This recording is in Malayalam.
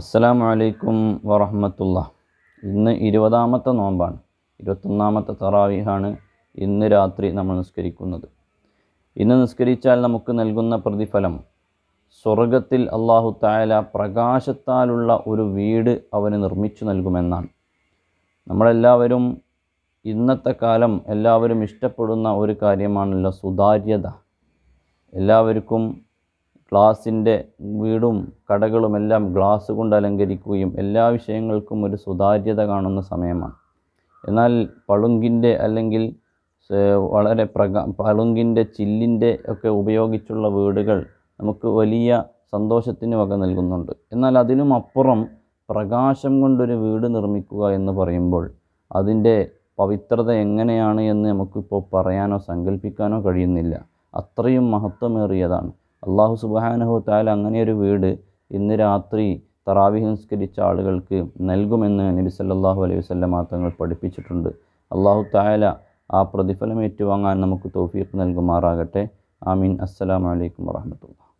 അസ്സലാമു അലൈക്കും വറഹമത്തുള്ള ഇന്ന് ഇരുപതാമത്തെ നോമ്പാണ് ഇരുപത്തൊന്നാമത്തെ തറാവിഹാണ് ഇന്ന് രാത്രി നമ്മൾ നിസ്കരിക്കുന്നത് ഇന്ന് നിസ്കരിച്ചാൽ നമുക്ക് നൽകുന്ന പ്രതിഫലം സ്വർഗത്തിൽ അള്ളാഹു തായാല പ്രകാശത്താലുള്ള ഒരു വീട് അവന് നിർമ്മിച്ചു നൽകുമെന്നാണ് നമ്മളെല്ലാവരും ഇന്നത്തെ കാലം എല്ലാവരും ഇഷ്ടപ്പെടുന്ന ഒരു കാര്യമാണല്ലോ സുതാര്യത എല്ലാവർക്കും ഗ്ലാസിൻ്റെ വീടും കടകളും എല്ലാം ഗ്ലാസ് കൊണ്ട് അലങ്കരിക്കുകയും എല്ലാ വിഷയങ്ങൾക്കും ഒരു സുതാര്യത കാണുന്ന സമയമാണ് എന്നാൽ പളുങ്കിൻ്റെ അല്ലെങ്കിൽ വളരെ പ്രക പളുങ്കിൻ്റെ ചില്ലിൻ്റെ ഒക്കെ ഉപയോഗിച്ചുള്ള വീടുകൾ നമുക്ക് വലിയ സന്തോഷത്തിന് വക നൽകുന്നുണ്ട് എന്നാൽ അതിനും അപ്പുറം പ്രകാശം കൊണ്ടൊരു വീട് നിർമ്മിക്കുക എന്ന് പറയുമ്പോൾ അതിൻ്റെ പവിത്രത എങ്ങനെയാണ് എന്ന് നമുക്കിപ്പോൾ പറയാനോ സങ്കല്പിക്കാനോ കഴിയുന്നില്ല അത്രയും മഹത്വമേറിയതാണ് അള്ളാഹു സുബാനഹു താല അങ്ങനെ ഒരു വീട് ഇന്ന് രാത്രി തറാവി സംസ്കരിച്ച ആളുകൾക്ക് നൽകുമെന്ന് നബി സല്ലാഹു അലൈഹി വസ്ലം തങ്ങൾ പഠിപ്പിച്ചിട്ടുണ്ട് അള്ളാഹു താല ആ പ്രതിഫലം ഏറ്റുവാങ്ങാൻ നമുക്ക് തോഫീക്ക് നൽകുമാറാകട്ടെ ആമീൻ അസ്സലാമലൈക്കും വാഹമത്തുള്ള